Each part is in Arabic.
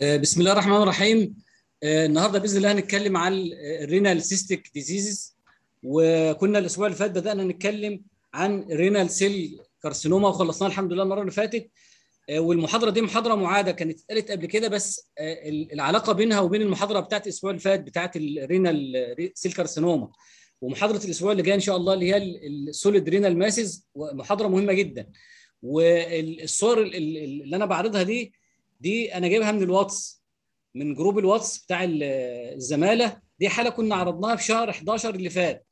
آه، بسم الله الرحمن الرحيم آه، النهارده باذن الله هنتكلم عن الرينال سيستيك ديزيزز وكنا الاسبوع اللي فات بدانا نتكلم عن رينال سيل كارسينوما وخلصناها الحمد لله المره اللي فاتت آه، والمحاضره دي محاضره معاده كانت اتقالت قبل كده بس العلاقه بينها وبين المحاضره بتاعت الاسبوع اللي فات بتاعت الرينال سيل كارسينوما ومحاضره الاسبوع اللي جاي ان شاء الله اللي هي السوليد رينال ماسز محاضره مهمه جدا والصور اللي انا بعرضها دي دي انا جايبها من الواتس من جروب الواتس بتاع الزماله دي حاله كنا عرضناها في شهر 11 اللي فات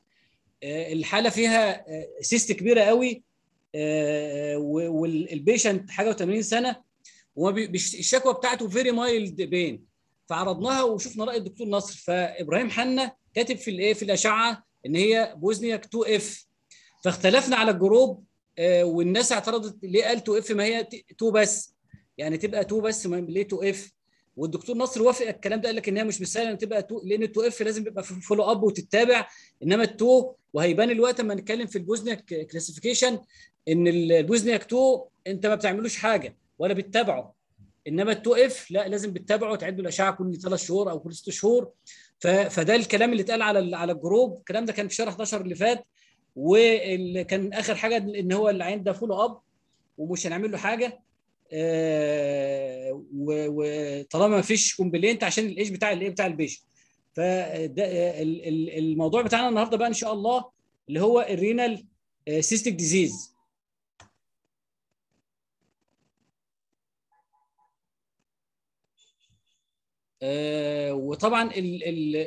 آه، الحاله فيها سيست آه، كبيره قوي آه، والبيشنت حاجه و80 سنه والشكوى بتاعته فيري مايلد بين فعرضناها وشفنا راي الدكتور نصر فابراهيم حنا كاتب في الايه في الاشعه ان هي بوزنياك 2 اف فاختلفنا على الجروب والناس اعترضت ليه قال 2 اف ما هي 2 بس يعني تبقى 2 بس ليه 2 اف والدكتور نصر وافق الكلام ده قال لك ان هي مش مثال ان تبقى تو لان التو اف لازم يبقى في فولو اب وتتابع انما التو وهيبان الوقت اما نتكلم في البوزنيك كلاسيفيكيشن ان البوزنيك 2 انت ما بتعملوش حاجه ولا بتتابعه انما التو اف لا لازم بتتابعه تعد الاشعه كل ثلاث شهور او كل ست شهور فده الكلام اللي اتقال على على الجروب الكلام ده كان في شهر 11 اللي فات وكان اخر حاجه ان هو العين ده فولو اب ومش هنعمل له حاجه آه، وطالما ما فيش كومبلينت عشان الايش بتاع الايه بتاع البيشن فالموضوع الموضوع بتاعنا النهارده بقى ان شاء الله اللي هو الرينال سيستيك ديزيز وطبعا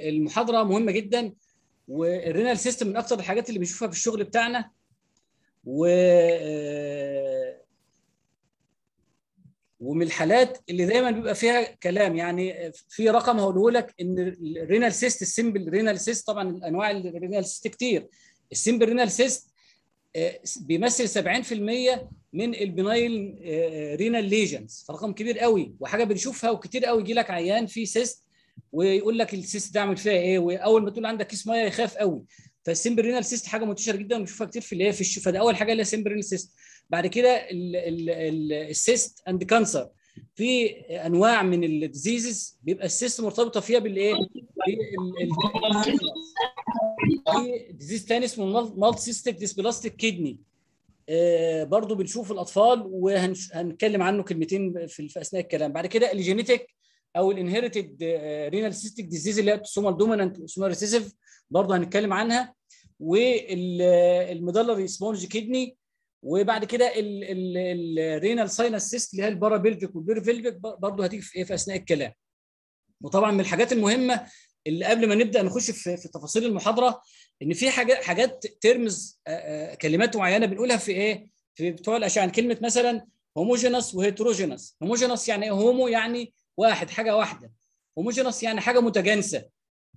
المحاضره مهمه جدا والرينال سيستم من اكثر الحاجات اللي بنشوفها في الشغل بتاعنا و آه، ومن الحالات اللي دايما بيبقى فيها كلام يعني في رقم هقوله لك ان الرينال سيست السمبل رينال سيست طبعا الانواع الرينال سيست كتير السمبل رينال سيست آه، بيمثل 70% من البنايل آه، رينال ليجنز فرقم كبير قوي وحاجه بنشوفها وكتير قوي يجي لك عيان فيه سيست ويقول لك السيست ده عامل فيها ايه واول ما تقول عندك كيس ميه يخاف قوي فالسمبل رينال سيست حاجه منتشره جدا وبنشوفها كتير في اللي هي في الشفاء ده اول حاجه اللي هي سمبل رينال سيست بعد كده السيست اند كانسر في انواع من الديزيزز بيبقى السيست مرتبطه فيها بالايه؟ في ديزيز تاني اسمه مالت سيستك ديسبلاستيك كيدني برضه بنشوف الاطفال وهنتكلم عنه كلمتين في اثناء الكلام بعد كده الجينيتيك او الانهيرتد رينال سيستك ديزيز اللي هي اوتوسومال دومينانت اوتوسومال ريسيسيف برضه هنتكلم عنها والمدلري سبونج كيدني وبعد كده الرينال ساينس سيست اللي هي البارا بيلفيك والبير فيلفيك برضه هتيجي في ايه في اثناء الكلام وطبعا من الحاجات المهمه اللي قبل ما نبدا نخش في, في تفاصيل المحاضره ان في حاجات حاجات ترمز كلمات معينه بنقولها في ايه في بتوع الاشعه يعني كلمه مثلا هوموجينس وهيتروجينس هوموجينس يعني ايه هومو يعني واحد حاجه واحده هوموجينس يعني حاجه متجانسه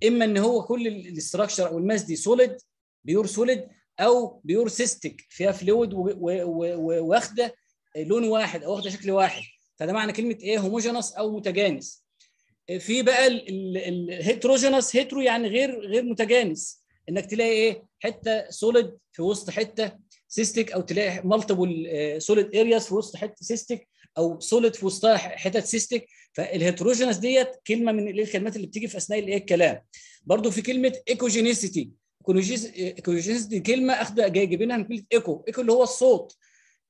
اما ان هو كل الاستراكشر او الماس دي سوليد بيور سوليد او بيور سيستك فيها فلويد واخده لون واحد او واخده شكل واحد فده معنى كلمه ايه هوموجينس او متجانس آه، في بقى الهيتروجينس هيترو يعني غير غير متجانس انك تلاقي ايه حته سوليد في وسط حته سيستك او تلاقي مالتيبل سوليد ارياس في وسط حته سيستك او سوليد في وسطها حتت سيستك فالهيتروجينس ديت كلمه من الكلمات اللي بتيجي في اثناء الايه الكلام برضو في كلمه ايكوجينيسيتي ايكوجينيسيتي كلمه اخده جاي جايبينها من كلمه ايكو ايكو اللي هو الصوت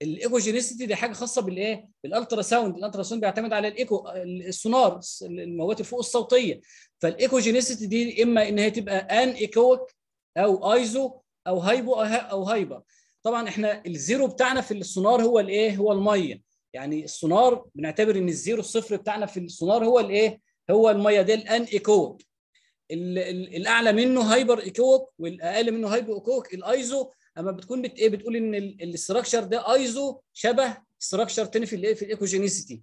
الايكوجينيسيتي دي حاجه خاصه بالايه بالالترا ساوند الالترا ساوند بيعتمد على الايكو السونار المواد الفوق الصوتيه فالايكوجينيسيتي دي اما ان هي تبقى ان ايكوك او ايزو او هايبو او هايبر طبعا احنا الزيرو بتاعنا في السونار هو الايه هو الميه يعني السونار بنعتبر ان الزيرو الصفر بتاعنا في السونار هو الايه هو الميه دي الان ايكوك الاعلى منه هايبر ايكوك والاقل منه هايبر ايكوك الايزو اما بتكون بت ايه بتقول ان الاستراكشر ده ايزو شبه استراكشر تاني في الايه في الايكوجينيسيتي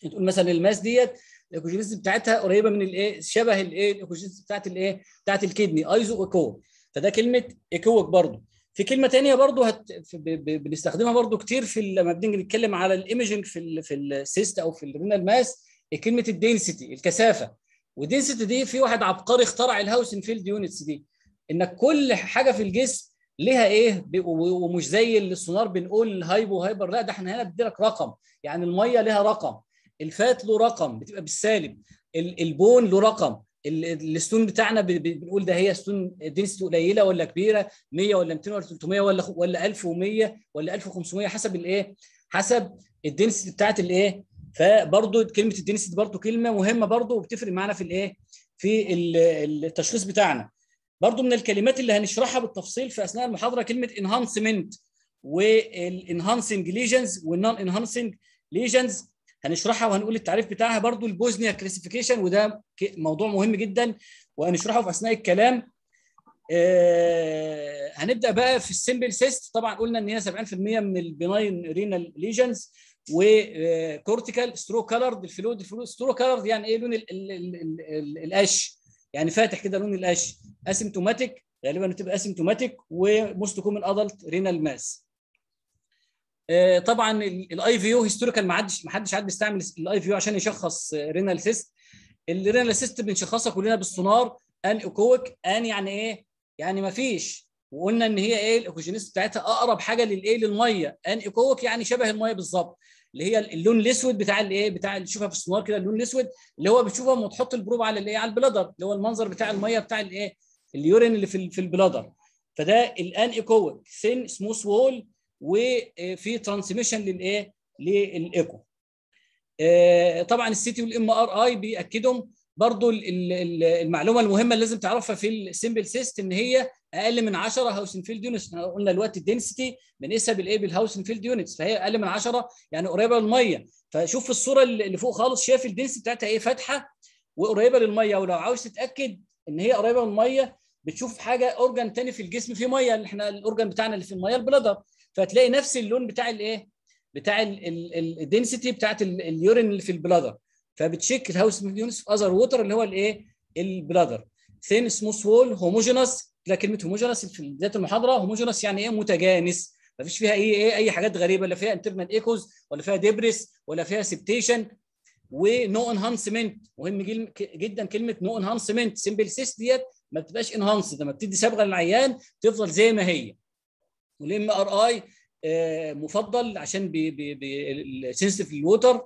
تقول مثلا الماس ديت الايكوجينيسيتي بتاعتها قريبه من الايه شبه الايه الايكوجينيسيتي بتاعت الايه بتاعت الكدني ايزو ايكوك فده كلمه ايكوك برضو في كلمه تانية برضو هت... ب... ب... بنستخدمها برضو كتير في لما بنيجي نتكلم على الايمجنج في ال... في السيست او في الرينال ماس كلمه الدنسيتي الكثافه ودنسيتي دي في واحد عبقري اخترع الهاوسن فيلد يونتس دي انك كل حاجه في الجسم ليها ايه ومش زي السونار بنقول هايبو هايبر لا ده احنا هنا لك رقم يعني الميه ليها رقم الفات له رقم بتبقى بالسالب البون له رقم الستون بتاعنا بنقول ده هي ستون دنسيتي قليله ولا كبيره 100 ولا 200 ولا 300 ولا ولا 1100 ولا 1500 حسب الايه حسب الدنسيتي بتاعت الايه فبرضه كلمه الدنسيت برضه كلمه مهمه برضه وبتفرق معانا في الايه في التشخيص بتاعنا برضه من الكلمات اللي هنشرحها بالتفصيل في اثناء المحاضره كلمه انهانسمنت والانهانسنج ليجنز والنون انهانسنج ليجنز هنشرحها وهنقول التعريف بتاعها برضه البوزنيا كلاسيفيكيشن وده موضوع مهم جدا وهنشرحه في اثناء الكلام آه هنبدا بقى في السمبل سيست طبعا قلنا ان هي 70% من البناين رينال ليجنز وكورتيكال سترو كلرد الفلود الفلود سترو كلرد يعني ايه لون القش يعني فاتح كده لون القش اسيمتوماتيك غالبا بتبقى اسيمتوماتيك وموست كومن ادلت رينال ماس طبعا الاي في يو هيستوريكال ما حدش ما حدش عاد بيستعمل الاي في يو عشان يشخص رينال سيست الرينال سيست بنشخصها كلنا بالسونار ان ايكويك ان يعني ايه يعني ما فيش وقلنا ان هي ايه الايكوجينيست بتاعتها اقرب حاجه للايه للميه ان ايكويك يعني شبه الميه بالظبط اللي هي اللون الاسود بتاع الايه بتاع اللي تشوفها في السنوار كده اللون الاسود اللي هو بتشوفها لما تحط البروب على الايه على البلادر اللي هو المنظر بتاع الميه بتاع الايه اليورين اللي في في البلادر فده الان ايكوك ثين سموث وول وفي ترانسميشن للايه للايكو طبعا السيتي والام ار اي بياكدهم برضو المعلومه المهمه اللي لازم تعرفها في السمبل سيست ان هي اقل من 10 هاوسن فيلد يونتس احنا قلنا دلوقتي الدنسيتي بنقيسها بالايه بالهاوسن فيلد يونتس فهي اقل من 10 يعني قريبه للميه فشوف الصوره اللي فوق خالص شايف الدنسيتي بتاعتها ايه فاتحه وقريبه للميه ولو عاوز تتاكد ان هي قريبه للميه بتشوف حاجه اورجان تاني في الجسم فيه ميه اللي احنا الاورجان بتاعنا اللي في الميه البلادر فتلاقي نفس اللون بتاع الايه بتاع الدنسيتي بتاعت اليورين اللي في البلادر فبتشيك الهاوس يونتس في اذر ووتر اللي هو الايه البلادر ثين سموث وول هوموجينس لا كلمه هوموجينس في بدايه المحاضره هوموجينس يعني ايه متجانس ما فيش فيها اي ايه اي حاجات غريبه لا فيها انترنال ايكوز ولا فيها ديبريس ولا فيها سبتيشن ونو انهانسمنت مهم جدا كلمه نو انهانسمنت سمبل سيست ديت ما بتبقاش انهانس ده ما بتدي صبغه للعيان تفضل زي ما هي والام ار اي آه، مفضل عشان سنسيتيف للووتر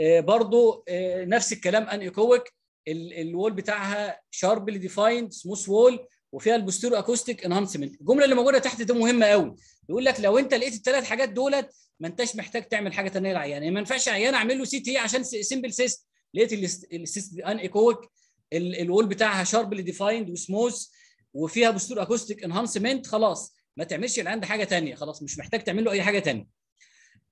آه، برضو آه، نفس الكلام ان ايكويك الوول بتاعها شارب ديفايند سموث وول وفيها البوستيرو اكوستيك انهانسمنت الجمله اللي موجوده تحت دي مهمه قوي بيقول لك لو انت لقيت الثلاث حاجات دولت ما انتش محتاج تعمل حاجه ثانيه للعيان يعني ما ينفعش عيان اعمل له سي تي عشان سمبل سيست لقيت السيست ان ايكويك الوول بتاعها شارب ديفايند وسموث وفيها بوستيرو اكوستيك انهانسمنت خلاص ما تعملش العيان ده حاجه ثانيه خلاص مش محتاج تعمل له اي حاجه ثانيه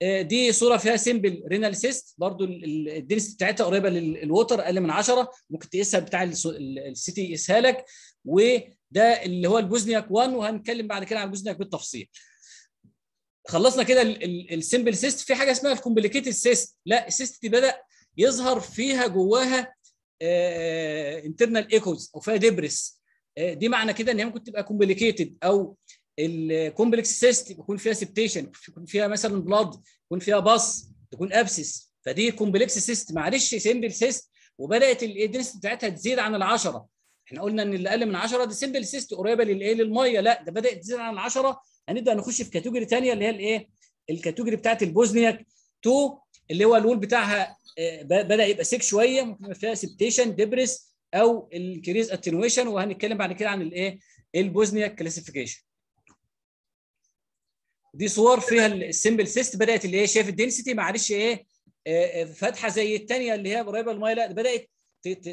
آه، دي صوره فيها سيمبل رينال سيست برضو الدنس بتاعتها قريبه للوتر اقل من 10 ممكن تقيسها بتاع السيتي تي اسهالك وده اللي هو البوزنياك 1 وهنتكلم بعد كده عن البوزنياك بالتفصيل خلصنا كده السيمبل سيست في حاجه اسمها الكومبليكيتد سيست لا السيست دي بدا يظهر فيها جواها انترنال آه، ايكوز آه، او فيها ديبرس دي معنى كده ان هي ممكن تبقى كومبليكيتد او الكومبلكس سيست يكون فيها سبتيشن يكون فيها مثلا بلاد يكون فيها باص تكون ابسس فدي كومبلكس سيست معلش سمبل سيست وبدات الادنس بتاعتها تزيد عن العشرة احنا قلنا ان اللي اقل من 10 دي سمبل سيست قريبه للايه للميه لا ده بدات تزيد عن 10 هنبدا نخش في كاتيجوري ثانيه اللي هي الايه الكاتيجوري بتاعت البوزنياك 2 اللي هو الول بتاعها آه، بدا يبقى سيك شويه ممكن يبقى فيها سبتيشن ديبرس او الكريز اتنويشن وهنتكلم بعد كده عن الايه البوزنياك كلاسيفيكيشن دي صور فيها السمبل سيست بدات اللي هي شايف الدنسيتي معلش ايه آه، آه، فاتحه زي الثانيه اللي هي قريبه للميه بدات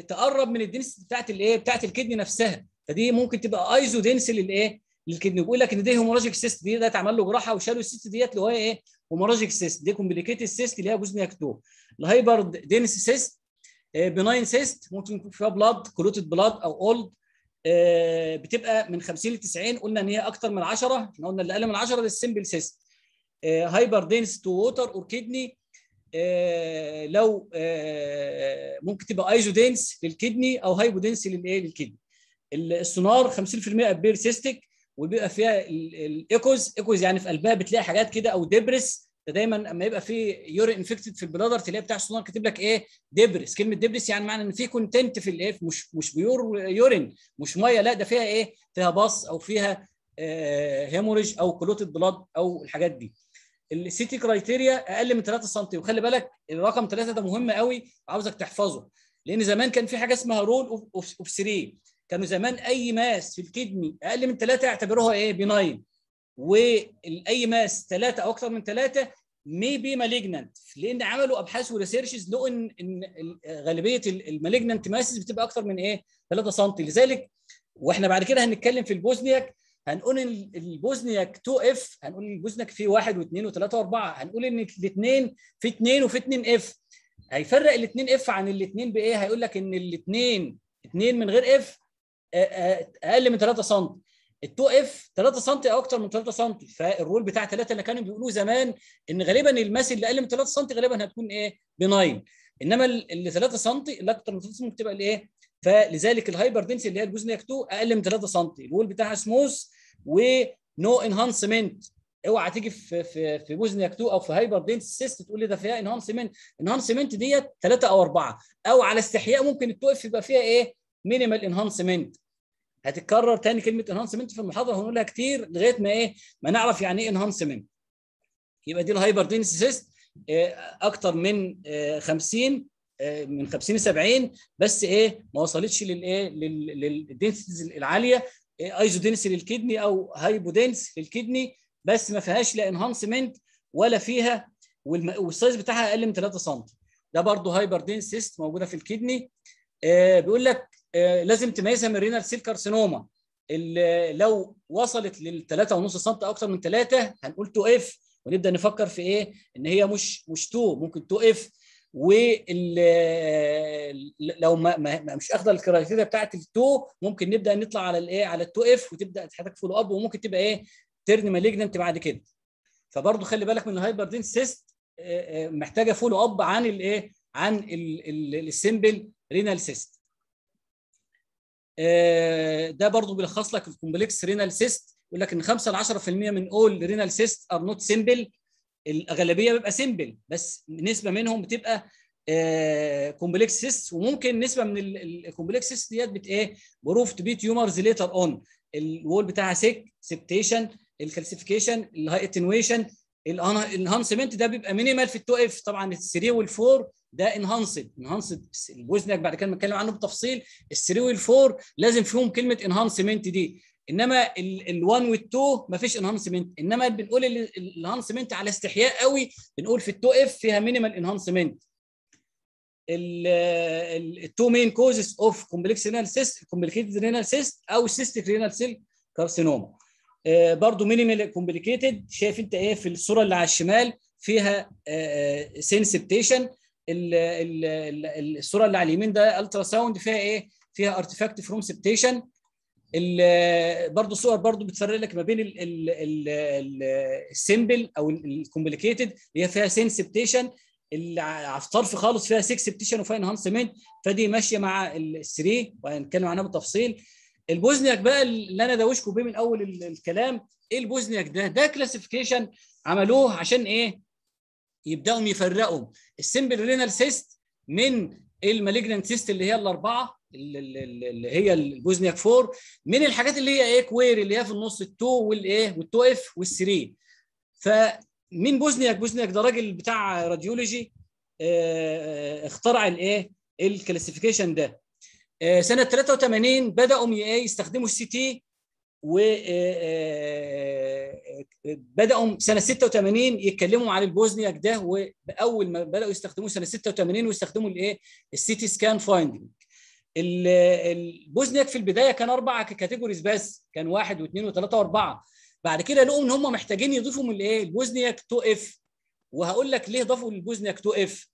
تقرب من الدنسيتي بتاعت الايه بتاعت الكدني نفسها فدي ممكن تبقى ايزو دنس للايه للكدني بيقول لك ان دي هيموراجيك سيست دي ده اتعمل له جراحه وشالوا السيست ديت اللي هو ايه هيموراجيك سيست دي كومبليكيتد سيست اللي هي جزء مكتوب الهايبر دنس سيست بناين سيست ممكن يكون فيها بلاد كلوتد بلاد او اولد آه، بتبقى من 50 ل 90 قلنا ان هي اكتر من 10 احنا قلنا اللي اقل من 10 للسمبل سيست هايبر دينس تو ووتر اور كيدني لو آه، ممكن تبقى ايزو دينس للكدني او هايبو دينس للايه للكدني السونار 50% سيستك وبيبقى فيها الايكوز ايكوز يعني في قلبها بتلاقي حاجات كده او دبرس فدايما اما يبقى في يوري انفكتد في البلادر تلاقي بتاع السونار كاتب لك ايه دبرس كلمه دبرس يعني معنى ان في كونتنت في الايه مش مش بيور يورين مش ميه لا ده فيها ايه فيها باص او فيها هيموريج آه، او كلوتد بلاد او الحاجات دي السيتي كرايتيريا اقل من 3 سم وخلي بالك الرقم 3 ده مهم قوي عاوزك تحفظه لان زمان كان في حاجه اسمها رول اوف 3 كانوا زمان اي ماس في الكدني اقل من 3 يعتبروها ايه بناين والاي ماس ثلاثه او اكثر من ثلاثه مي بي مالجننت لان عملوا ابحاث وريسيرشز لقوا ان غالبيه المالجنانت ماسز بتبقى اكثر من ايه 3 سم لذلك واحنا بعد كده هنتكلم في البوزنياك هنقول ان البوزنياك 2 اف هنقول ان البوزنياك فيه 1 و2 و3 و4 هنقول ان الاثنين في 2 وفي 2 اف هيفرق الاثنين اف عن الاثنين بايه هيقول لك ان الاثنين اثنين من غير اف اقل من 3 سم ال 2 اف 3 سم او اكتر من 3 سم فالرول بتاع 3 اللي كانوا بيقولوه زمان ان غالبا الماس اللي اقل من 3 سم غالبا هتكون ايه؟ بناين انما اللي 3 سم اللي اكتر من 3 سم بتبقى الايه؟ فلذلك الهايبر دنسي اللي هي البوزنياك 2 اقل من 3 سم الرول بتاعها سموث ونو انهانسمنت اوعى تيجي في في في بوزنياك 2 او في هايبر دنس سيست تقول لي ده فيها انهانسمنت انهانسمنت ديت 3 او 4 او على استحياء ممكن ال 2 اف يبقى فيها ايه؟ مينيمال انهانسمنت هتتكرر تاني كلمه انهانسمنت في المحاضره هنقولها كتير لغايه ما ايه ما نعرف يعني ايه انهانسمنت يبقى دي الهايبردينس آه، سيست اكتر من 50 آه، آه، من 50 ل 70 بس ايه ما وصلتش للايه للدنسيتيز العاليه ايزودينس للكدني او هايبودينس للكدني بس ما فيهاش لا انهانسمنت ولا فيها والسايز بتاعها اقل من 3 سم ده برضه هايبر دينسيست موجوده في الكدني بيقول لك آه، لازم تميزها من رينال سيل كارسينوما اللي لو وصلت لل 3.5 سم اكثر من 3 هنقول 2 اف ونبدا نفكر في ايه ان هي مش مش 2 ممكن 2 اف ولو ما, ما مش اخذ الكرايتيريا بتاعت التو ممكن نبدا نطلع على الايه على التو اف وتبدا حضرتك فولو اب وممكن تبقى ايه ترن مالجننت بعد كده فبرضه خلي بالك من دين سيست آه، آه، محتاجه فولو اب عن الايه عن السمبل رينال سيست ده برضو بيلخص لك الكومبلكس رينال سيست يقول لك ان 5 ل 10% من اول رينال سيست ار نوت سيمبل الاغلبيه بيبقى سيمبل بس نسبه منهم بتبقى كومبلكس آه، سيست وممكن نسبه من الكومبلكس سيست ديت بت ايه بروف تو بي تيومرز ليتر اون الوول بتاعها سيك سبتيشن الكالسيفيكيشن الهاي اتنويشن الانهانسمنت ده بيبقى مينيمال في التو اف طبعا وال 4 ده انهانسد انهانسد البوزنك بعد كده بنتكلم عنه بتفصيل ال3 وال4 لازم فيهم كلمه انهانسمنت دي انما ال1 وال2 مفيش انهانسمنت انما بنقول الانهانسمنت على استحياء قوي بنقول في ال2 اف فيها مينيمال انهانسمنت التو مين كوزز اوف كومبلكس رينال سيست كومبلكيتد رينال سيست او سيستك رينال سيل كارسينوما برضو مينيمال كومبلكيتد شايف انت ايه في الصوره اللي على الشمال فيها سينسبتيشن آه، آه، الصوره اللي على اليمين ده الترا ساوند فيها ايه؟ فيها ارتيفاكت فروم سبتيشن برضه صور برضه بتفرق لك ما بين السمبل او الكومبليكيتد اللي هي فيها سين سبتيشن اللي على الطرف خالص فيها 6 سبتيشن وفيها انهانسمنت فدي ماشيه مع 3 وهنتكلم عنها بالتفصيل البوزنياك بقى اللي انا داوشكم بيه من اول الكلام ايه البوزنياك ده ده كلاسيفيكيشن عملوه عشان ايه يبداوا يفرقوا السمبل رينال سيست من المالجنت سيست اللي هي الاربعه اللي هي البوزنياك 4 من الحاجات اللي هي ايه كوير اللي هي في النص التو والايه والتو اف والثري فمين بوزنياك بوزنياك ده راجل بتاع راديولوجي اه, آه، اخترع الايه الكلاسيفيكيشن ده آه، سنه 83 بداوا إيه، يستخدموا السي تي وبداوا آه، آه، آه، سنه 86 يتكلموا عن البوزنياك ده واول ما بداوا يستخدموه سنه 86 ويستخدموا الايه السيتي سكان فايندنج البوزنياك في البدايه كان اربع كاتيجوريز بس كان واحد واثنين وثلاثه واربعه بعد كده لقوا ان هم محتاجين يضيفوا من الايه البوزنياك 2 اف وهقول لك ليه ضافوا البوزنياك 2 اف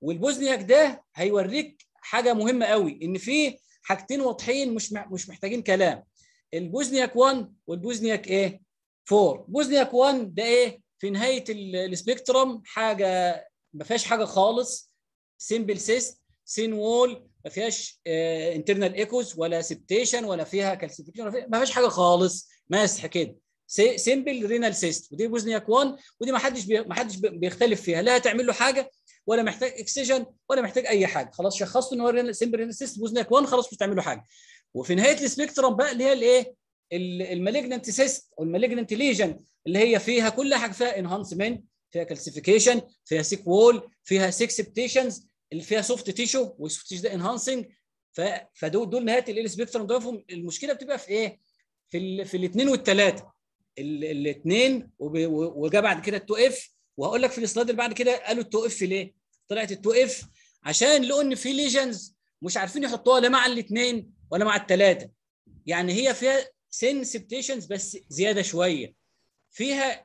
والبوزنياك ده هيوريك حاجه مهمه قوي ان في حاجتين واضحين مش مش محتاجين كلام البوزنياك 1 والبوزنياك ايه 4 بوزنياك 1 ده ايه في نهايه السبيكترم حاجه ما فيهاش حاجه خالص سيمبل سيست سين وول ما فيهاش انترنال آه، ايكوز ولا سبتيشن ولا فيها كالسيفيكيشن ما فيهاش حاجه خالص ماسح كده سيمبل رينال سيست ودي بوزنياك 1 ودي ما حدش ما حدش بيختلف فيها لا هتعمل له حاجه ولا محتاج اكسجين ولا محتاج اي حاجه خلاص شخصت ان هو سيمبل رينال سيست بوزنياك 1 خلاص مش هتعمل له حاجه وفي نهايه السبيكترم بقى اللي هي الايه المالجننت سيست او المالجننت ليجن اللي هي فيها كل حاجه فيها انهانسمنت فيها كالسيفيكيشن فيها سيك وول فيها سيكسبتيشنز اللي فيها سوفت تيشو والسوفت تيشو ده انهانسنج فدول دول نهايه الايه السبيكترم ده المشكله بتبقى في ايه؟ في الـ في الاثنين والثلاثه الاثنين وجا بعد كده التو اف وهقول لك في السلايد اللي بعد كده قالوا التو اف ليه؟ طلعت التو اف عشان لقوا ان في ليجنز مش عارفين يحطوها لا مع الاثنين ولا مع الثلاثه يعني هي فيها سن سبتيشنز بس زياده شويه فيها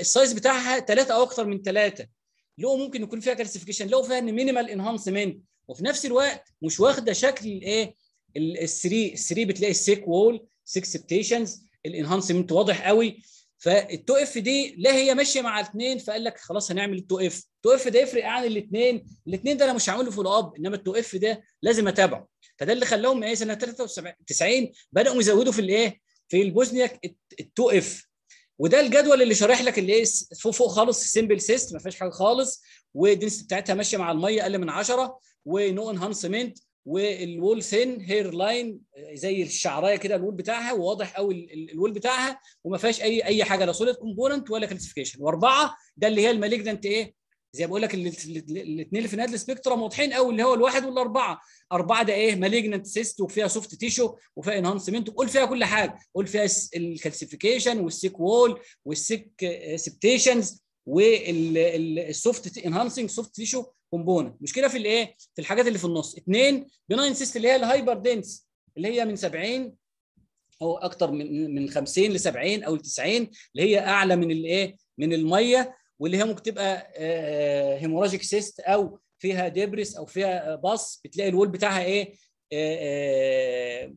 السايز بتاعها ثلاثه او اكثر من ثلاثه لو ممكن يكون فيها كلاسيفيكيشن لو فيها ان مينيمال انهانسمنت وفي نفس الوقت مش واخده شكل الايه ال 3 3 بتلاقي السيك وول 6 سبتيشنز الانهانسمنت واضح قوي فالتو اف دي لا هي ماشيه مع الاثنين فقال لك خلاص هنعمل التو اف التو اف ده يفرق عن الاثنين الاثنين ده انا مش هعمله فولو اب انما التو اف ده لازم اتابعه فده اللي خلاهم من سنه 93 بداوا يزودوا في الايه في البوزنياك التو اف وده الجدول اللي شارح لك اللي ايه فوق فوق خالص سيمبل سيست ما فيهاش حاجه خالص والدنس بتاعتها ماشيه مع الميه اقل من 10 ونو انهانسمنت والوول ثين هير لاين زي الشعرايه كده الول بتاعها وواضح قوي الول بتاعها وما فيهاش اي اي حاجه لا سوليد كومبوننت ولا كلاسيفيكيشن واربعه ده اللي هي المالجنت ايه زي بقول لك الاثنين اللي في نهايه السبيكترم واضحين قوي اللي هو الواحد والاربعه اربعه ده ايه مالجنت سيست وفيها سوفت تيشو وفيها انهانسمنت وقول فيها كل حاجه قول فيها الكالسيفيكيشن والسيك وول والسيك سبتيشنز والسوفت انهانسنج سوفت تيشو كومبوننت مشكله في الايه في الحاجات اللي في النص اثنين بناين سيست اللي هي الهايبر دنس اللي هي من 70 او اكتر من من 50 ل 70 او ل 90 اللي هي اعلى من الايه من الميه واللي هي ممكن تبقى هيموراجيك آه، آه، سيست او فيها دبرس او فيها باص بتلاقي الول بتاعها ايه آه،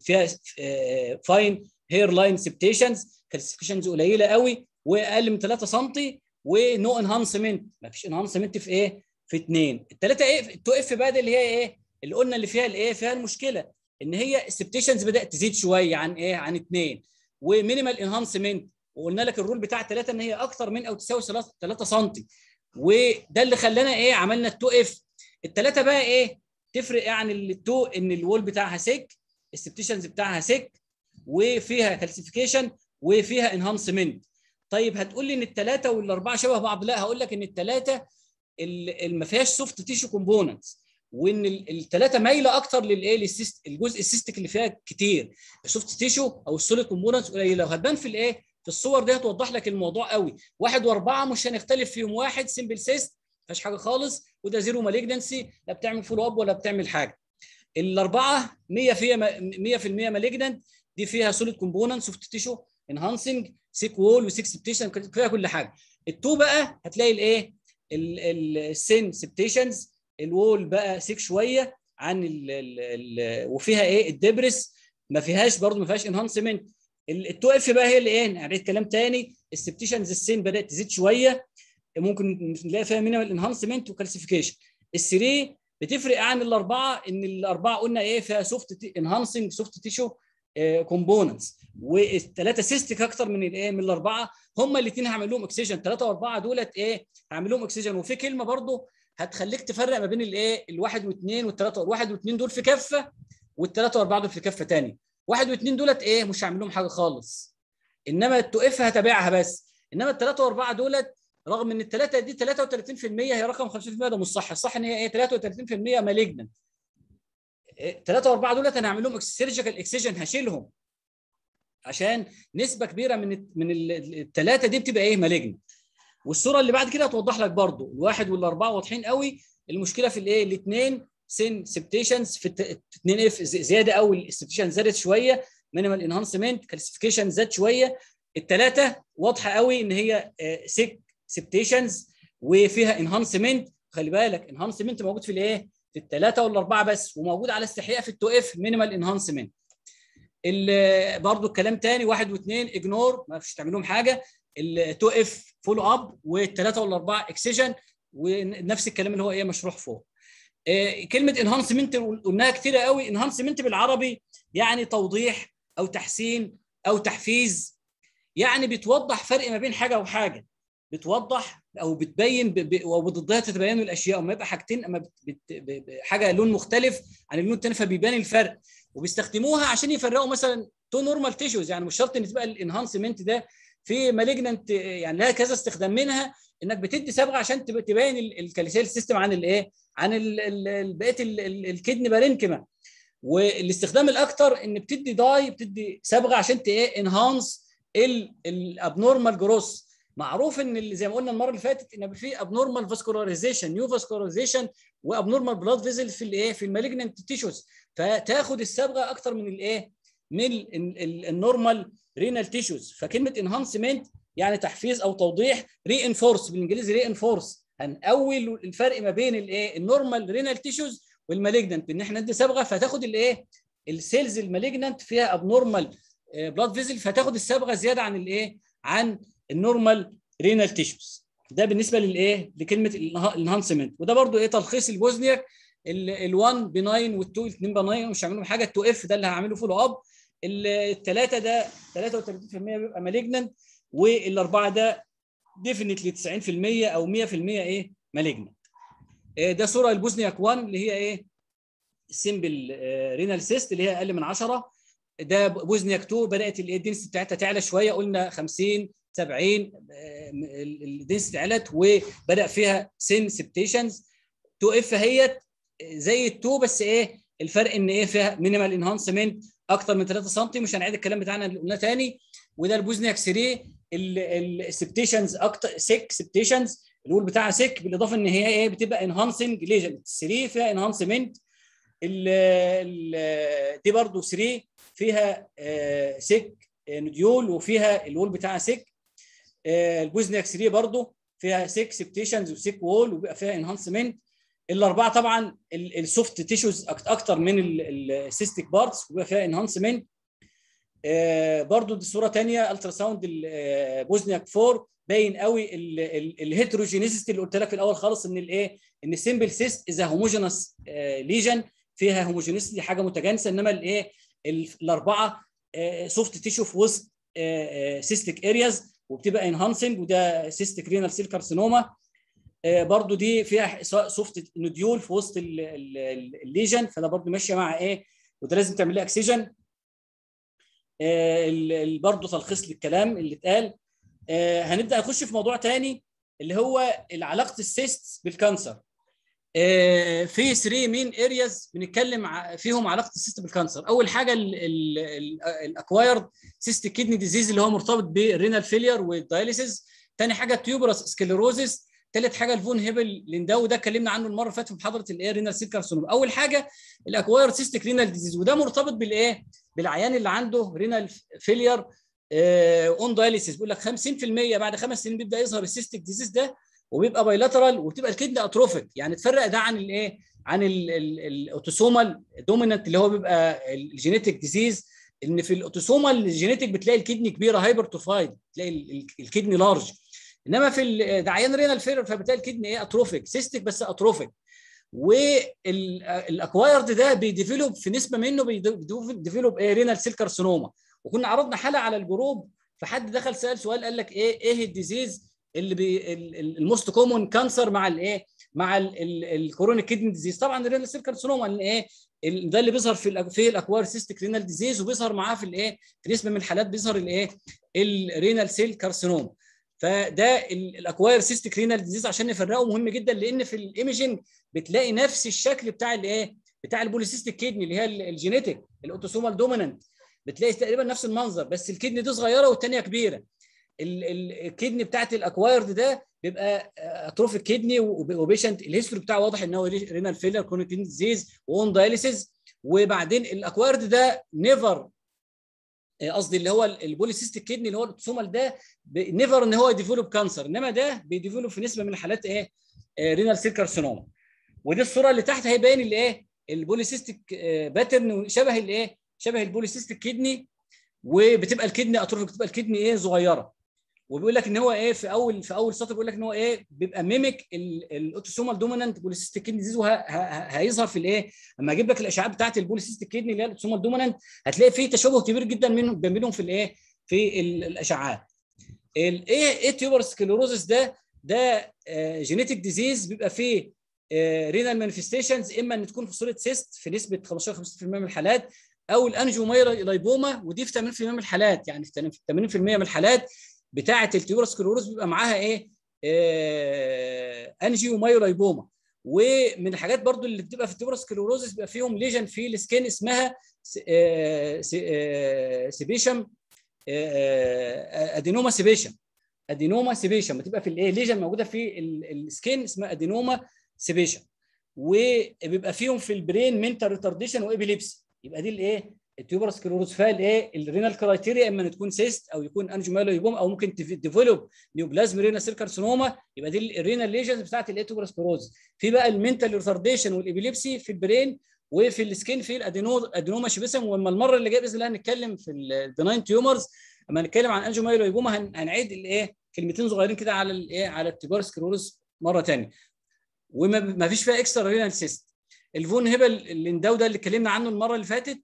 فيها فاين هير لاين سبتيشنز كالسيفيشنز قليله قوي واقل من 3 سم ونو انهانسمنت ما فيش انهانسمنت في ايه في اثنين الثلاثه ايه توقف اف بقى اللي هي ايه اللي قلنا اللي فيها الايه فيها المشكله ان هي السبتيشنز بدات تزيد شويه عن ايه عن اثنين ومينيمال انهانسمنت وقلنا لك الرول بتاع الثلاثه ان هي اكثر من او تساوي 3 سم وده اللي خلانا ايه عملنا التو اف الثلاثه بقى ايه تفرق يعني التو ان الوول بتاعها سك السبتيشنز بتاعها سك وفيها كالسيفيكيشن وفيها انهانسمنت طيب هتقول لي ان الثلاثه والاربعه شبه بعض لا هقول لك ان الثلاثه اللي ما فيهاش سوفت تيشو كومبوننتس وان الثلاثه مايله اكتر للايه للسيست الجزء السيستك اللي فيها كتير السوفت تيشو او السوليد كومبوننتس قليله وهتبان في الايه في الصور دي هتوضح لك الموضوع قوي واحد واربعه مش هنختلف فيهم واحد سمبل سيست فيهاش حاجه خالص وده زيرو ماليجنسي لا بتعمل فولو اب ولا بتعمل حاجه الاربعه 100 فيها 100% مالجنت دي فيها سوليد كومبوننت سوفت تيشو انهانسنج سيك وول وسيكس سبتيشن فيها كل حاجه التو بقى هتلاقي الايه السن سبتيشنز الوول بقى سيك شويه عن الـ الـ الـ وفيها ايه الدبرس ما فيهاش برضو ما فيهاش انهانسمنت التو اف بقى هي اللي ايه يعني عرفت كلام تاني السبتيشنز السن بدات تزيد شويه ممكن نلاقي فيها مينيمال انهانسمنت وكالسيفيكيشن الثري بتفرق عن الاربعه ان الاربعه قلنا ايه فيها سوفت انهانسنج سوفت تيشو كومبوننتس والثلاثه سيستك اكتر من الايه من الاربعه هم الاثنين هعمل لهم اكسجين ثلاثه واربعه دولت ايه هعمل لهم اكسجين وفي كلمه برضو هتخليك تفرق ما بين الايه الواحد واثنين والثلاثه الواحد واثنين دول في كفه والثلاثه واربعه دول في كفه ثانيه واحد واثنين دولت ايه مش هعمل لهم حاجه خالص انما اف هتابعها بس انما الثلاثه واربعه دولت رغم ان الثلاثه دي 33% هي رقم 50% ده مش صح الصح ان هي ايه 33% مالجنت ثلاثة وأربعة دولت أنا هعمل لهم سيرجيكال إكسجن هشيلهم عشان نسبة كبيرة من من الثلاثة دي بتبقى إيه مالجنت والصورة اللي بعد كده هتوضح لك برضو الواحد والأربعة واضحين قوي المشكلة في الإيه الاثنين سن سبتيشنز في 2 اف إيه؟ زياده او السبتيشن زادت شويه مينيمال انهانسمنت كالسيفيكيشن زاد شويه الثلاثه واضحه قوي ان هي سيك آه، سبتيشنز وفيها انهانسمنت خلي بالك انهانسمنت موجود في الايه؟ في الثلاثه والاربعه بس وموجود على استحياء في التو اف مينيمال انهانسمنت برضو الكلام ثاني واحد واثنين اجنور ما فيش تعمل لهم حاجه التو اف فولو اب والثلاثه والاربعه اكسجن ونفس الكلام اللي هو ايه مشروح فوق آه، كلمه انهانسمنت قلناها كتير قوي انهانسمنت بالعربي يعني توضيح او تحسين او تحفيز يعني بتوضح فرق ما بين حاجه وحاجه بتوضح او بتبين وبضدها تتبين الاشياء اما يبقى حاجتين اما حاجه لون مختلف عن اللون الثاني فبيبان الفرق وبيستخدموها عشان يفرقوا مثلا تو نورمال تيشوز يعني مش شرط ان تبقى الانهانسمنت ده في مالجننت يعني لها كذا استخدام منها انك بتدي صبغه عشان تبين الكاليسيل سيستم عن الايه عن بقيه الكدن بارينكما والاستخدام الاكتر ان بتدي داي بتدي صبغه عشان ايه انهانس الابنورمال جروث معروف ان اللي زي ما قلنا المره اللي فاتت ان في ابنورمال فاسكولاريزيشن نيو فاسكولاريزيشن وابنورمال بلاد فيزل في الايه في المالجنت تيشوز فتاخد الصبغه اكتر من الايه من النورمال رينال تيشوز فكلمه انهانسمنت يعني تحفيز او توضيح ري انفورس بالانجليزي ري انفورس هنقوي الفرق ما بين الايه النورمال رينال تيشوز والمالجنت ان احنا ندي صبغه فتاخد الايه السيلز المالجنت فيها ابنورمال بلاد فيزل فتاخد الصبغه زياده عن الايه عن النورمال رينال تيشوز ده بالنسبه للايه لكلمه الانهانسمنت وده برضو ايه تلخيص البوزنياك ال1 بناين وال2 ب بناين مش هعملهم حاجه ال2 اف ده اللي هعمله فولو اب الثلاثه ده 33% بيبقى مالجننت والاربعه ده ديفينتلي 90% او 100% ايه مالجننت إيه، ده صوره البوزنياك 1 اللي هي ايه سمبل رينال سيست اللي هي اقل من 10 ده بوزنياك 2 بدات الايه الدنسيتي بتاعتها تعلى شويه قلنا 50 70 الدنسيتي علت وبدا فيها سن سبتيشنز 2 اف هيت زي التو بس ايه الفرق ان ايه فيها مينيمال انهانسمنت اكتر من 3 سم مش هنعيد الكلام بتاعنا اللي قلناه تاني وده البوزنياك 3 السبتيشنز اكتر 6 سبتيشنز الول بتاعها 6 بالاضافه ان هي ايه بتبقى انهانسنج ليجن 3 فيها انهانسمنت دي برضه 3 فيها 6 آه، نوديول آه، وفيها الول بتاعها 6 آه، البوزنيك 3 برضه فيها سيك سبتيشنز وسيك وول وبيبقى فيها انهانسمنت الاربعه طبعا السوفت تيشوز اكتر من السيستيك بارتس وبيبقى فيها انهانسمنت برضه دي صوره ثانيه الترا ساوند البوزنيك 4 باين قوي الهيتروجينيسيتي اللي قلت لك في الاول خالص ان الايه ان السيمبل سيست از هوموجينس ليجن فيها هوموجينيسيتي حاجه متجانسه انما الايه الاربعه سوفت آه، تيشو في وسط سيستيك آه، ارياز وبتبقى انهانسنج وده سيستيك رينال سيل كارسينوما برضو دي فيها سوفت نوديول في وسط الليجن فده برضو ماشيه مع ايه وده لازم تعمل لها اكسجن آه، برضو تلخيص للكلام اللي اتقال آه، هنبدا نخش في موضوع تاني اللي هو علاقه السيست بالكانسر آه، في 3 مين ارياز بنتكلم فيهم علاقه السيست بالكانسر اول حاجه الاكوايرد سيست كيدني ديزيز اللي هو مرتبط بالرينال فيلير والدياليسيز ثاني حاجه التيوبرس سكليروزيس ثالث حاجه الفون هيبل لينداو ده اتكلمنا عنه المره اللي فاتت في محاضره الايه رينال سيل كارسينوما اول حاجه الاكوايرد سيستيك رينال ديزيز وده مرتبط بالايه بالعيان اللي عنده رينال فيلير اون دايليسيس بيقول لك 50% بعد خمس سنين بيبدا يظهر السيستيك ديزيز ده وبيبقى بايلاترال وتبقى الكدن اتروفيك يعني تفرق ده عن الايه عن الاوتوسومال دومينانت اللي هو بيبقى الجينيتك ديزيز ان في الاوتوسومال الجينيتك بتلاقي الكدني كبيره هايبرتوفايد تلاقي الكدني لارج انما في دعيان رينال فيلر فبتلاقي الكدني ايه اتروفيك سيستك بس اتروفيك والاكوايرد ده بيديفلوب في نسبه منه بيديفلوب ايه رينال سيل كارسينوما وكنا عرضنا حاله على الجروب فحد دخل سال سؤال قال لك ايه ايه الديزيز اللي بي الموست كومون كانسر مع الايه مع الكورونا كيدني ديزيز طبعا الرينال سيل كارسينوما الايه ده اللي بيظهر في في الاكوار سيستيك رينال ديزيز وبيظهر معاه في الايه في نسبه من الحالات بيظهر الايه الرينال سيل كارسينوما فده الاكواير سيستك رينال ديزيز عشان نفرقه مهم جدا لان في الايمجنج بتلاقي نفس الشكل بتاع الايه بتاع البوليسيستك كيدني اللي هي الجينيتك الاوتوسومال دومينانت بتلاقي تقريبا نفس المنظر بس الكيدني دي صغيره والثانيه كبيره الكدني بتاعت الاكوايرد ده بيبقى اتروفيك كدني وبيشنت الهيستوري بتاعه واضح ان هو رينال فيلر كرونيك ديزيز وون دايليسيز وبعدين الاكوايرد ده نيفر آه، قصدي اللي هو البوليسيستيك كدني اللي هو الاوتوسومال ده نيفر ان هو يديفلوب كانسر انما ده بيديفلوب في نسبه من الحالات ايه رينال سيل كارسينوما ودي الصوره اللي تحت هيبين اللي ايه البوليسيستيك باترن آه، شبه الايه شبه البوليسيستيك كدني وبتبقى الكدني اتروفيك بتبقى الكدني ايه صغيره وبيقول لك ان هو ايه في اول في اول سطر بيقول لك ان هو ايه بيبقى ميميك الاوتوسومال دومينانت بوليسيستيك كيدني ديزيز وهيظهر في الايه لما اجيب لك الاشعاعات بتاعت البوليسيستيك كيدني اللي هي الاوتوسومال دومينانت هتلاقي في تشابه كبير جدا منهم بينهم في الايه في الاشعاعات الايه ايه تيوبر إيه سكليروزس ده ده جينيتيك آه، ديزيز بيبقى فيه رينال آه، مانيفستيشنز اما ان تكون في صوره سيست في نسبه 15 50% من الحالات او الانجيوميرا لايبوما ودي في 80% من الحالات يعني في 80% من الحالات بتاعه التيورسكلوروز بيبقى معاها ايه آه انجيو مايولايبوما ومن الحاجات برضو اللي بتبقى في التيورسكلوروزس بيبقى فيهم ليجن في السكين اسمها آه، آه، سيبيشم آه، ادينوما سيبيشم ادينوما سيبيشم بتبقى في الايه ليجن موجوده في السكين اسمها ادينوما سيبيشم وبيبقى فيهم في البرين منتال ريتارديشن وابيليبسي يبقى دي الايه التيوبر فيها الايه؟ الرينال كرايتيريا اما ان تكون سيست او يكون يبوم او ممكن ديفلوب نيوبلازم رينال سيل كارسينوما يبقى دي الرينال ليجنز بتاعت الايه تيوبر في بقى المنتال ريتارديشن والابيليبسي في البرين وفي السكين في الادينو ادينوما شبسم واما المره اللي جايه باذن الله هنتكلم في البناين تيومرز اما هنتكلم عن يبوم هنعيد الايه كلمتين صغيرين كده على الايه على التيوبر سكلروز مره ثانيه وما فيش فيها اكسترا رينال سيست الفون هبل الانداو ده اللي اتكلمنا عنه المره اللي فاتت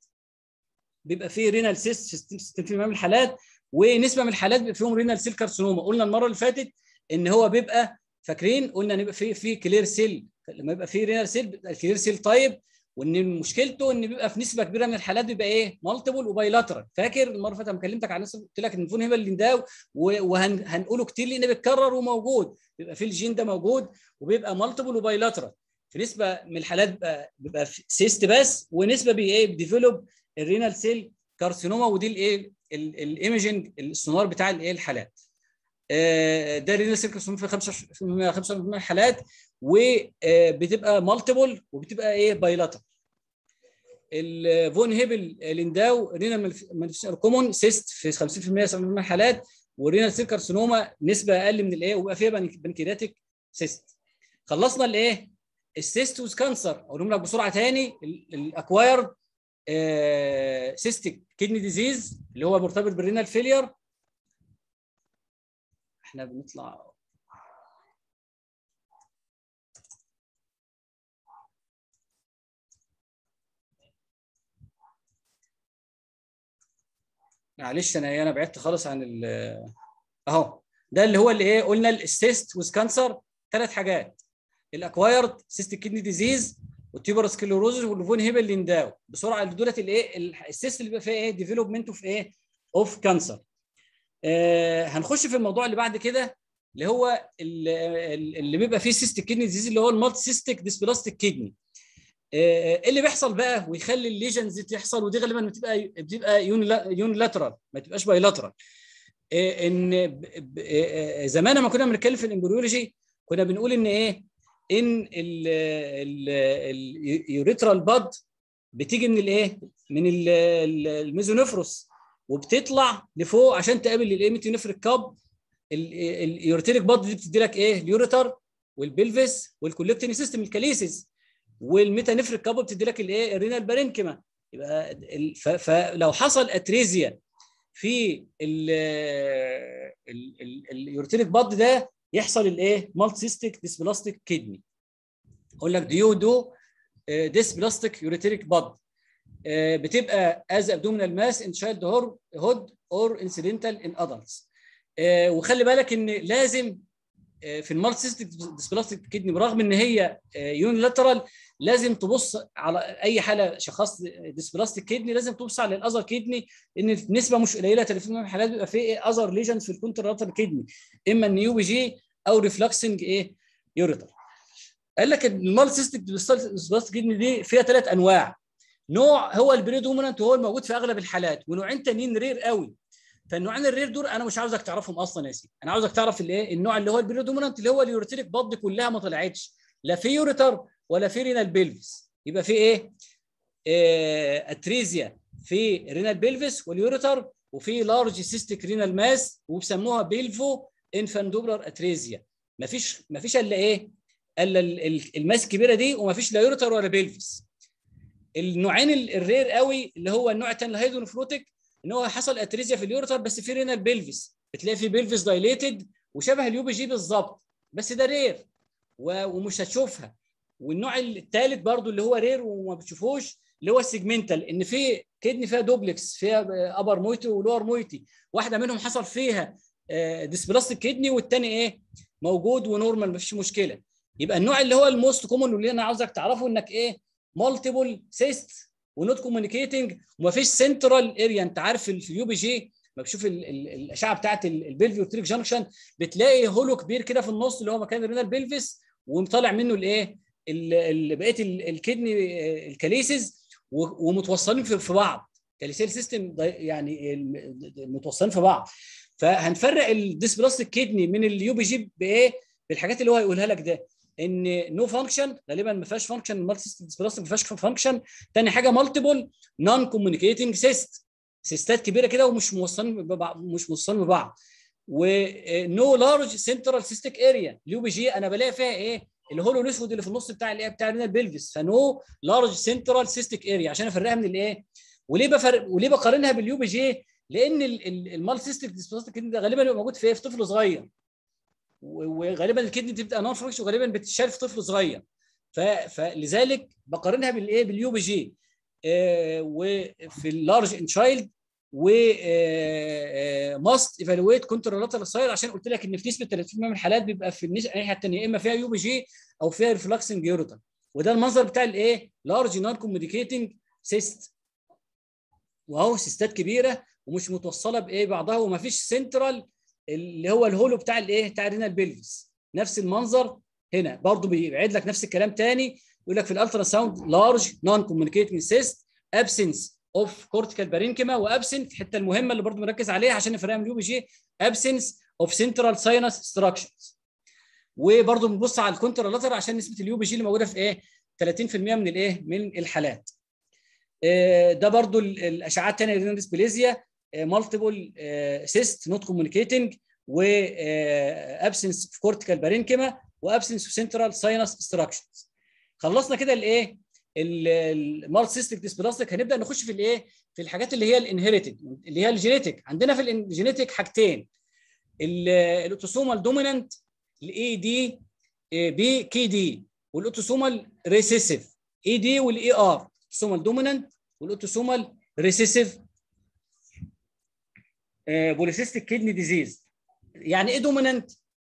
بيبقى فيه رينال سيست 60% من الحالات ونسبه من الحالات بيبقى فيهم رينال سيل كارسينوما قلنا المره اللي فاتت ان هو بيبقى فاكرين قلنا ان يبقى فيه فيه كلير سيل لما يبقى فيه رينال سيل بيبقى الكلير سيل طيب وان مشكلته ان بيبقى في نسبه كبيره من الحالات بيبقى ايه مالتيبل وبايلاترال فاكر المره اللي فاتت لما كلمتك عن قلت لك ان فون هيبل داو وهنقوله كتير لان بيتكرر وموجود بيبقى في الجين ده موجود وبيبقى مالتيبل وبايلاترال في نسبه من الحالات بيبقى, بيبقى سيست بس ونسبه بي ايه بيديفلوب الرينال سيل كارسينوما ودي الايه الايمجنج السونار بتاع الايه الحالات آه، ده رينال سيل كارسينوما في 25% من الحالات وبتبقى آه، مالتيبل وبتبقى ايه بايلاتر الفون هيبل لينداو رينال مانيفستيشن كومون سيست في 50% 70% من الحالات ورينال سيل كارسينوما نسبه اقل من الايه ويبقى فيها بنكرياتيك سيست خلصنا الايه السيست كانسر اقولهم لك بسرعه ثاني الاكوايرد سيستيك كيدني ديزيز اللي هو مرتبط بالرينال فيلير احنا بنطلع معلش انا إيه، انا بعدت خالص عن ال اهو ده اللي هو اللي ايه قلنا السيست ويز كانسر ثلاث حاجات الاكوايرد سيستيك كيدني ديزيز والتيوبر سكليروزز والفون هيبل لينداو بسرعه دولت الايه السيست اللي بيبقى فيها ايه ديفلوبمنت اوف ايه اوف كانسر آه هنخش في الموضوع اللي بعد كده اللي هو اللي بيبقى فيه سيستيك كيدني ديزيز اللي هو المالتي سيستك ديسبلاستيك كيدني ايه اللي بيحصل بقى ويخلي الليجنز دي تحصل ودي غالبا بتبقى بتبقى يونيلاترال ما تبقاش بايلاترال آه، ان آه، آه، زمان لما كنا بنتكلم في الامبريولوجي كنا بنقول ان ايه ان اليوريترال باد بتيجي من الايه؟ من الميزونفروس وبتطلع لفوق عشان تقابل الايمتي كاب اليوريتريك باد دي بتدي لك ايه؟ اليوريتر والبلفس والكوليكتني سيستم الكاليسيس والميتانفريك كاب بتدي لك الايه؟ الرينال بارينكما يبقى فلو حصل اتريزيا في اليوريتريك باد ده يحصل الايه مالتيستيك ديسبلاستيك كيدني اقول لك ديو دو ديسبلاستيك يوريتريك باد بتبقى از ابدومينال ماس ان تشايلد هود اور انسيدنتال ان ادلتس وخلي بالك ان لازم uh, في المالتيستيك ديسبلاستيك كيدني برغم ان هي يونيلاترال uh, لازم تبص على اي حاله شخص ديسبلاستيك كدني لازم تبص على الاذر كدني ان نسبه مش قليله 30% من الحالات بيبقى في اذر ليجنز في الكونترلاتر كدني اما النيو بي جي او ريفلكسنج ايه يوريتر قال لك ان المالسيستيك ديسبلاستيك دي فيها ثلاث انواع نوع هو البريدومينانت وهو الموجود في اغلب الحالات ونوعين تانيين رير قوي فالنوعين الرير دول انا مش عاوزك تعرفهم اصلا يا سيدي انا عاوزك تعرف الايه النوع اللي هو البريدومينانت اللي هو اليوريتريك بض كلها ما طلعتش لا في يوريتر ولا في رينال بيلفس يبقى في ايه آه اتريزيا في رينال بيلفس واليوريتر وفي لارج سيستيك رينال ماس وبيسموها بيلفو دوبلر اتريزيا مفيش مفيش الا ايه الا الماس الكبيره دي ومفيش لا يورتر ولا بيلفيس النوعين الرير قوي اللي هو النوع الثاني الهيدونفروتيك ان هو حصل اتريزيا في اليورتر بس في رينال بيلفيس بتلاقي في بيلفيس دايليتد وشبه اليو بي جي بالظبط بس ده رير ومش هتشوفها والنوع الثالث برضو اللي هو رير وما بتشوفوش اللي هو السيجمنتال ان في كدني فيها دوبلكس فيها ابر مويتي ولور مويتي واحده منهم حصل فيها آه، ديسبلاستيك كدني والثاني ايه موجود ونورمال مفيش مشكله يبقى النوع اللي هو الموست كومون واللي انا عاوزك تعرفه انك ايه مالتيبل سيست ونوت كوميونيكيتنج ومفيش سنترال اريا انت عارف في اليو بي جي ما بشوف الاشعه بتاعت البلفيو تريك جانكشن بتلاقي هولو كبير كده في النص اللي هو مكان الرينال بلفيس ومطلع منه الايه بقيه الكدني آه، الكاليسز ومتوصلين في بعض كاليسيل سيستم يعني متوصلين في بعض فهنفرق الديسبلاستيك كدني من اليو بي جي بايه؟ بالحاجات اللي هو هيقولها لك ده ان نو فانكشن غالبا ما فيهاش فانكشن المالتي ديسبلاستيك ما فيهاش فانكشن تاني حاجه مالتيبل نون كوميونيكيتنج سيست سيستات كبيره كده ومش موصلين مش موصلين ببعض ونو لارج سنترال سيستيك اريا اليو بي جي انا بلاقي فيها ايه؟ الهولو الاسود اللي في النص بتاع الايه بتاع بيلفيس فنو لارج سنترال سيستيك اريا عشان افرقها من الايه؟ وليه بفرق وليه بقارنها باليو بي جي؟ لان المالتي سيستم ديسبلاستيك ده غالبا بيبقى موجود في ايه في طفل صغير وغالبا الكدني بتبقى نون فانكشن وغالبا بتتشال في طفل صغير فلذلك بقارنها بالايه باليو بي جي وفي اللارج آه، ان تشايلد و ماست ايفالويت كونترولاترال ساير عشان قلت لك ان في نسبه 30% من الحالات بيبقى في الناحيه الثانيه يعني اما فيها يو بي جي او فيها ريفلكسنج يوروتال وده المنظر بتاع الايه لارج نون كوميديكيتنج سيست وهو سيستات كبيره ومش متوصله بايه بعضها ومفيش سنترال اللي هو الهولو بتاع الايه بتاع رينال بيلفس نفس المنظر هنا برضه بيعيد لك نفس الكلام تاني يقول لك في الالترا ساوند لارج نون كوميونيكيتنج سيست ابسنس اوف كورتيكال بارينكما وابسنت الحته المهمه اللي برضه بنركز عليها عشان نفرقها من اليو بي جي ابسنس اوف سنترال ساينس ستراكشرز وبرضه بنبص على الكونترا لاتر عشان نسبه اليو بي جي اللي موجوده في ايه 30% من الايه من الحالات آه، ده برضه الاشعاعات الثانيه رينال ديسبليزيا مالتيبل سيست نوت كوميونيكيتنج وابسنس في كورتيكال بارينكيما وابسنس في سنترال ساينس استراكشرز خلصنا كده الايه المال سيستك ديسبلاستيك هنبدا نخش في الايه في الحاجات اللي هي الانهيريتد اللي هي الجينيتك عندنا في الجينيتك حاجتين الاوتوسومال دومينانت الاي دي بي كي دي والاوتوسومال ريسيسيف اي دي والاي ار الاوتوسومال دومينانت والاوتوسومال ريسيسيف بوليسيستيك كيدني ديزيز يعني ايه دوميننت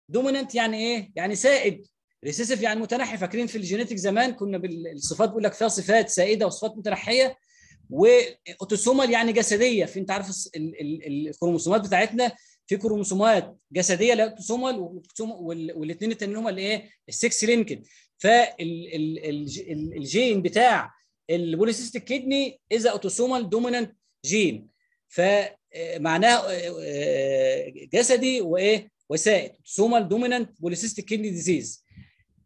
دوميننت يعني ايه يعني سائد ريسيسيف يعني متنحي فاكرين في الجينيتك زمان كنا بالصفات بيقول لك فيها صفات سائده وصفات متنحيه واوتوسومال يعني جسديه في انت عارف الكروموسومات بتاعتنا في كروموسومات جسديه لا اوتوسومال والاثنين التانيين هما الايه السكس لينكد فالجين بتاع البوليسيستيك كيدني اذا اوتوسومال دومينانت جين ف آه، معناه آه، آه، جسدي وايه وسائد سومال دومينانت بوليسيستيك كيدني ديزيز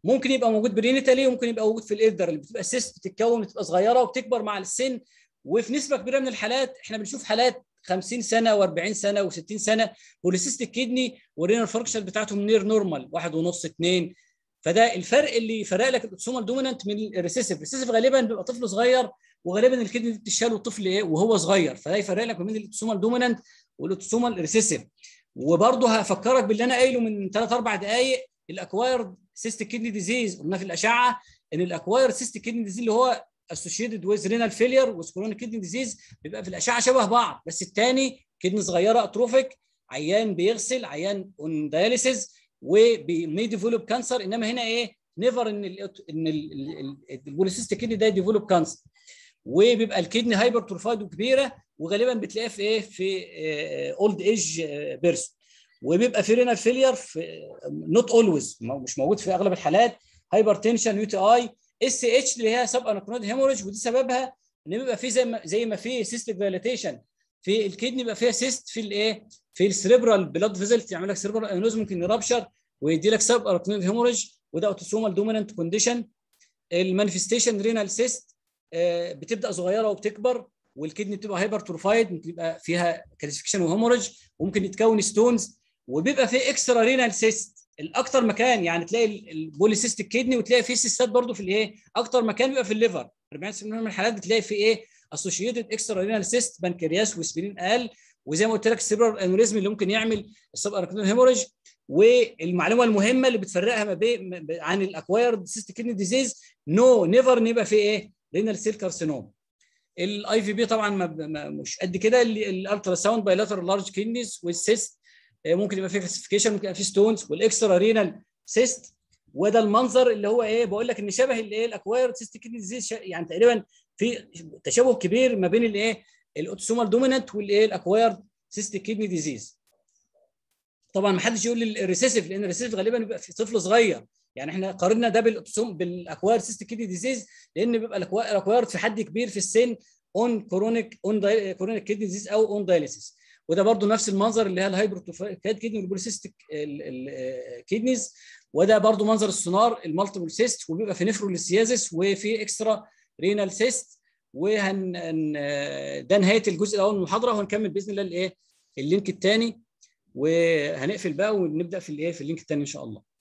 ممكن يبقى موجود برينيتالي وممكن يبقى موجود في الاذر اللي بتبقى سيست بتتكون بتبقى صغيره وبتكبر مع السن وفي نسبه كبيره من الحالات احنا بنشوف حالات 50 سنه و40 سنه و60 سنه بوليسيستيك كيدني والرينال فانكشن بتاعتهم نير نورمال واحد ونص اثنين فده الفرق اللي فرق لك الاوتسومال دومينانت من الريسيسيف الريسيسيف غالبا بيبقى طفل صغير وغالبا الكدني دي بتشاله الطفل ايه وهو صغير فده يفرق لك ما بين الاوتوسومال دومينانت والاوتوسومال ريسيسيف وبرضه هفكرك باللي انا قايله من ثلاث اربع دقائق الاكوايرد سيستيك كدني ديزيز قلنا في الاشعه ان الاكوايرد سيستيك كدني ديزيز اللي هو اسوشيتد ويز رينال فيلير وسكرونيك كدني ديزيز بيبقى في الاشعه شبه بعض بس الثاني كدني صغيره اتروفيك عيان بيغسل عيان اون دياليسيز وبي ديفلوب كانسر انما هنا ايه نيفر ان ان البوليسيستيك كدني ده ديفلوب كانسر وبيبقى الكدن هايبرتروفايد وكبيره وغالبا بتلاقيها في ايه في اولد ايج بيرسون وبيبقى في رينال فيلير في نوت آه، اولويز مش موجود في اغلب الحالات هايبرتنشن يو تي اي اس اتش اللي هي سب انكرونيد هيموريج ودي سببها ان بيبقى في زي ما زي ما في سيستيك فاليتيشن في الكدني بيبقى فيها سيست في الايه في السريبرال بلاد فيزل يعمل لك سريبرال انوز ممكن يرابشر ويدي لك سب انكرونيد هيموريج وده اوتوسومال دوميننت كونديشن المانيفستيشن رينال سيست آه، بتبدا صغيره وبتكبر والكدني بتبقى هايبرتروفايد بتبقى فيها كالسيفيكيشن وهيموريج وممكن يتكون ستونز وبيبقى في اكسترا رينال سيست الاكثر مكان يعني تلاقي البوليسيست الكدني وتلاقي في سيستات برضو في الايه اكثر مكان بيبقى في الليفر 40% من الحالات بتلاقي في ايه اسوشيتد اكسترا رينال سيست بنكرياس واسبرين اقل وزي ما قلت لك السيبرال انوريزم اللي ممكن يعمل السب اركنال هيموريج والمعلومه المهمه اللي بتفرقها ما بين عن الاكوايرد سيست كدني ديزيز نو نيفر يبقى في ايه رينال سيل كارسينوم الاي في بي طبعا ما مش قد كده الالترا ساوند باي لاترال لارج كينيز والسيست ممكن يبقى فيه كلاسيفيكيشن ممكن يبقى فيه ستونز والاكسترا رينال سيست وده المنظر اللي هو ايه بقول لك ان شبه الايه الاكوايرد سيست كيدني ديزيز يعني تقريبا في تشابه كبير ما بين الايه الاوتوسومال دومينانت والايه الاكوايرد سيست كيدني ديزيز طبعا ما حدش يقول لي الريسيسيف لان الريسيسيف غالبا بيبقى في طفل صغير يعني احنا قارنا ده بالاوتوسوم بالاكواير سيستيك كيدني ديزيز لان بيبقى الاكواير في حد كبير في السن اون كرونيك اون كرونيك كيدني ديزيز او اون دايليسيس وده برضو نفس المنظر اللي هي الهايبرتوفايد كيدني والبوليسيستيك كيدنيز وده برضو منظر السونار المالتيبل سيست وبيبقى في نفروليسيازيس وفي اكسترا رينال سيست وهن ده نهايه الجزء الاول من المحاضره وهنكمل باذن الله الايه اللينك الثاني وهنقفل بقى ونبدا في الايه في اللينك الثاني ان شاء الله